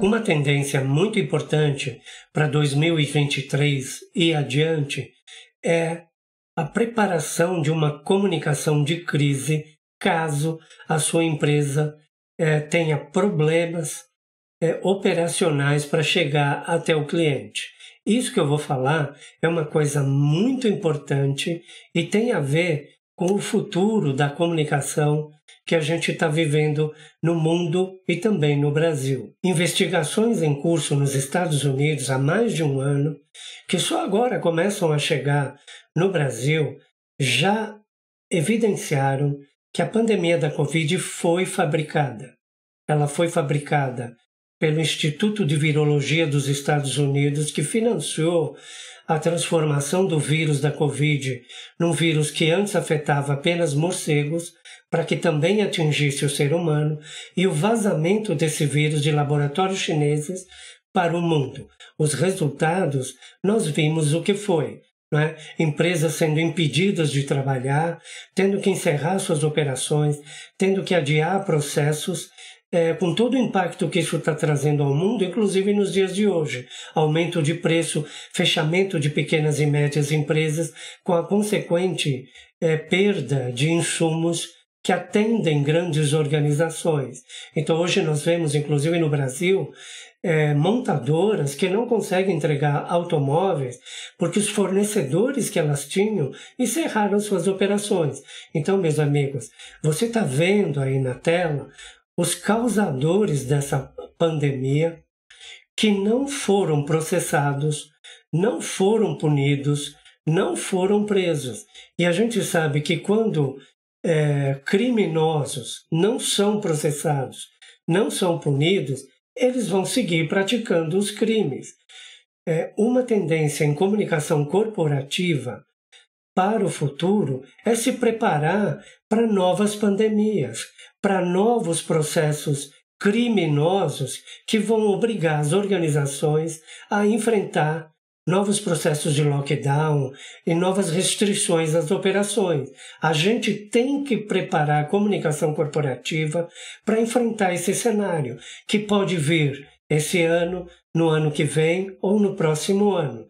Uma tendência muito importante para 2023 e adiante é a preparação de uma comunicação de crise caso a sua empresa é, tenha problemas é, operacionais para chegar até o cliente. Isso que eu vou falar é uma coisa muito importante e tem a ver com o futuro da comunicação que a gente está vivendo no mundo e também no Brasil. Investigações em curso nos Estados Unidos há mais de um ano, que só agora começam a chegar no Brasil, já evidenciaram que a pandemia da Covid foi fabricada. Ela foi fabricada pelo Instituto de Virologia dos Estados Unidos, que financiou a transformação do vírus da Covid num vírus que antes afetava apenas morcegos, para que também atingisse o ser humano, e o vazamento desse vírus de laboratórios chineses para o mundo. Os resultados, nós vimos o que foi. Né? Empresas sendo impedidas de trabalhar, tendo que encerrar suas operações, tendo que adiar processos é, com todo o impacto que isso está trazendo ao mundo, inclusive nos dias de hoje. Aumento de preço, fechamento de pequenas e médias empresas, com a consequente é, perda de insumos que atendem grandes organizações. Então, hoje nós vemos, inclusive no Brasil, é, montadoras que não conseguem entregar automóveis porque os fornecedores que elas tinham encerraram suas operações. Então, meus amigos, você está vendo aí na tela os causadores dessa pandemia que não foram processados, não foram punidos, não foram presos. E a gente sabe que quando é, criminosos não são processados, não são punidos, eles vão seguir praticando os crimes. É, uma tendência em comunicação corporativa para o futuro é se preparar para novas pandemias, para novos processos criminosos que vão obrigar as organizações a enfrentar novos processos de lockdown e novas restrições às operações. A gente tem que preparar a comunicação corporativa para enfrentar esse cenário, que pode vir esse ano, no ano que vem ou no próximo ano.